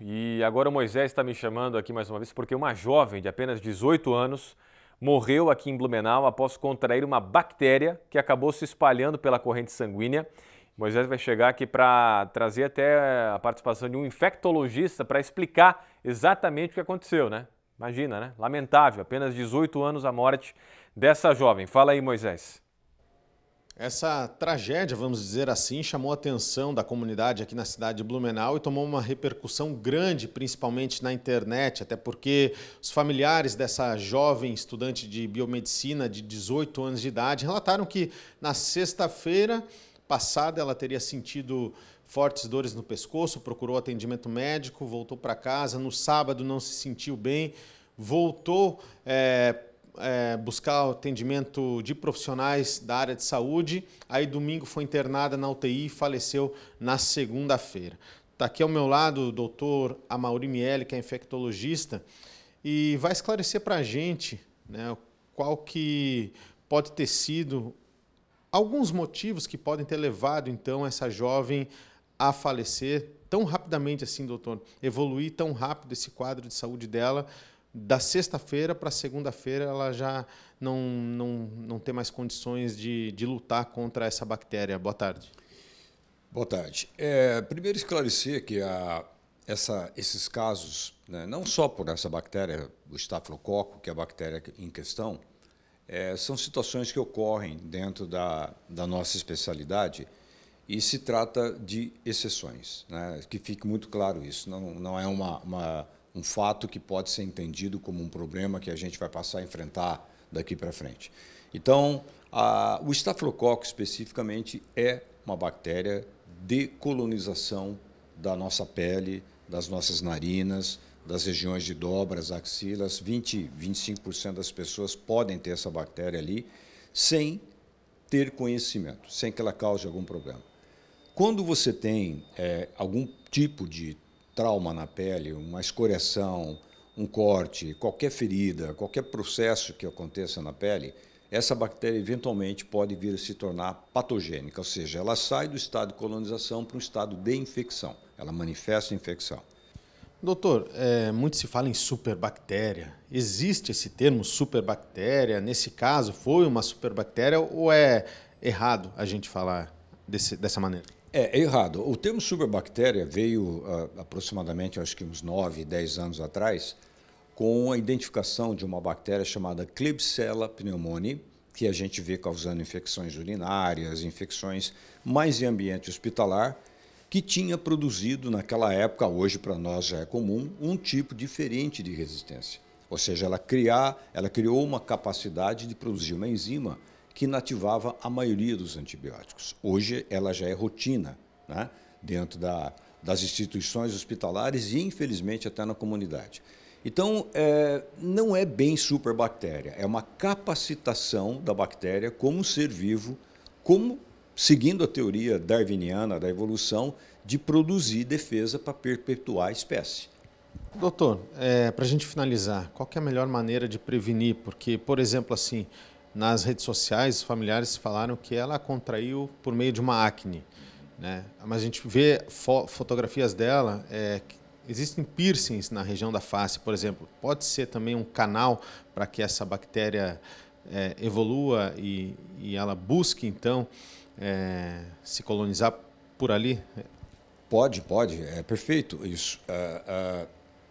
E agora Moisés está me chamando aqui mais uma vez porque uma jovem de apenas 18 anos morreu aqui em Blumenau após contrair uma bactéria que acabou se espalhando pela corrente sanguínea. Moisés vai chegar aqui para trazer até a participação de um infectologista para explicar exatamente o que aconteceu, né? Imagina, né? Lamentável, apenas 18 anos a morte dessa jovem. Fala aí, Moisés. Essa tragédia, vamos dizer assim, chamou a atenção da comunidade aqui na cidade de Blumenau e tomou uma repercussão grande, principalmente na internet, até porque os familiares dessa jovem estudante de biomedicina de 18 anos de idade relataram que na sexta-feira passada ela teria sentido fortes dores no pescoço, procurou atendimento médico, voltou para casa, no sábado não se sentiu bem, voltou é, é, buscar atendimento de profissionais da área de saúde. Aí domingo foi internada na UTI e faleceu na segunda-feira. Está aqui ao meu lado o doutor Amauri Miele, que é infectologista, e vai esclarecer para a gente né, qual que pode ter sido alguns motivos que podem ter levado, então, essa jovem a falecer tão rapidamente assim, doutor, evoluir tão rápido esse quadro de saúde dela, da sexta-feira para segunda-feira ela já não, não, não tem mais condições de, de lutar contra essa bactéria. Boa tarde. Boa tarde. É, primeiro esclarecer que a, essa, esses casos, né, não só por essa bactéria, o estafilococo, que é a bactéria em questão, é, são situações que ocorrem dentro da, da nossa especialidade e se trata de exceções. Né, que fique muito claro isso, não, não é uma, uma um fato que pode ser entendido como um problema que a gente vai passar a enfrentar daqui para frente. Então, a, o estafilococo especificamente é uma bactéria de colonização da nossa pele, das nossas narinas, das regiões de dobras, axilas. 20, 25% das pessoas podem ter essa bactéria ali sem ter conhecimento, sem que ela cause algum problema. Quando você tem é, algum tipo de trauma na pele, uma escoriação, um corte, qualquer ferida, qualquer processo que aconteça na pele, essa bactéria eventualmente pode vir a se tornar patogênica, ou seja, ela sai do estado de colonização para um estado de infecção, ela manifesta infecção. Doutor, é, muito se fala em superbactéria. Existe esse termo superbactéria? Nesse caso, foi uma superbactéria ou é errado a gente falar desse, dessa maneira? É, é errado. O termo superbactéria veio ah, aproximadamente, acho que uns 9, 10 anos atrás, com a identificação de uma bactéria chamada Klebsiella pneumoniae, que a gente vê causando infecções urinárias, infecções mais em ambiente hospitalar, que tinha produzido naquela época, hoje para nós já é comum, um tipo diferente de resistência. Ou seja, ela criar, ela criou uma capacidade de produzir uma enzima que inativava a maioria dos antibióticos. Hoje ela já é rotina né, dentro da, das instituições hospitalares e, infelizmente, até na comunidade. Então, é, não é bem superbactéria, é uma capacitação da bactéria como ser vivo, como seguindo a teoria darwiniana da evolução, de produzir defesa para perpetuar a espécie. Doutor, é, para a gente finalizar, qual é a melhor maneira de prevenir? Porque, por exemplo, assim, nas redes sociais, familiares falaram que ela contraiu por meio de uma acne. Né? Mas a gente vê fo fotografias dela, é, existem piercings na região da face, por exemplo. Pode ser também um canal para que essa bactéria é, evolua e, e, ela busque, então, é, se colonizar por ali? Pode, pode. É perfeito isso. Uh, uh,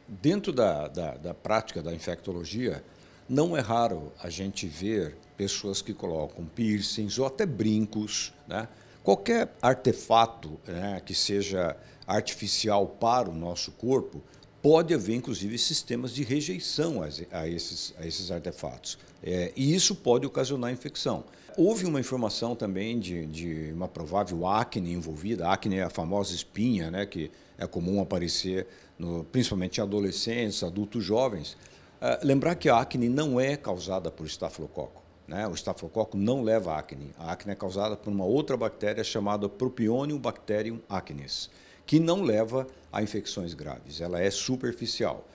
dentro da, da, da prática da infectologia, não é raro a gente ver pessoas que colocam piercings ou até brincos, né? qualquer artefato né, que seja artificial para o nosso corpo, pode haver inclusive sistemas de rejeição a, esses, a esses, artefatos. É, e isso pode ocasionar infecção. Houve uma informação também de, de, uma provável acne envolvida, a acne é a famosa espinha, né, que é comum aparecer no, principalmente em adolescentes, adultos jovens. Ah, lembrar que a acne não é causada por estafilococo. Né? O estafilococo não leva acne. A acne é causada por uma outra bactéria chamada Propionium bacterium acnes, que não leva a infecções graves. Ela é superficial.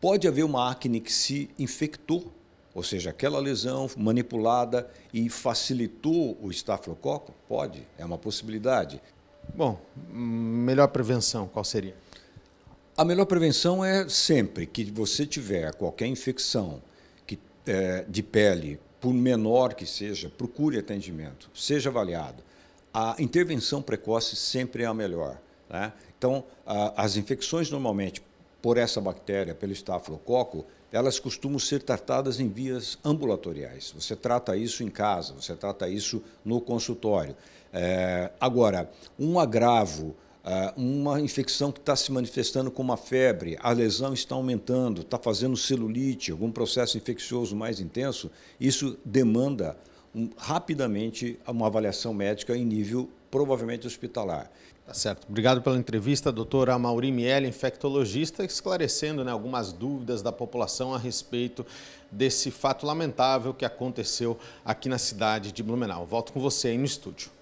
Pode haver uma acne que se infectou, ou seja, aquela lesão manipulada e facilitou o estafilococo? Pode, é uma possibilidade. Bom, hum, melhor prevenção qual seria? A melhor prevenção é sempre que você tiver qualquer infecção que, é, de pele, por menor que seja, procure atendimento, seja avaliado. A intervenção precoce sempre é a melhor. Né? Então, a, as infecções normalmente por essa bactéria, pelo estafilococo, elas costumam ser tratadas em vias ambulatoriais. Você trata isso em casa, você trata isso no consultório. É, agora, um agravo ah, uma infecção que está se manifestando com uma febre, a lesão está aumentando, está fazendo celulite, algum processo infeccioso mais intenso, isso demanda um, rapidamente uma avaliação médica em nível provavelmente hospitalar. Tá certo. Obrigado pela entrevista, doutora Mauri Miele, infectologista, esclarecendo né, algumas dúvidas da população a respeito desse fato lamentável que aconteceu aqui na cidade de Blumenau. Volto com você aí no estúdio.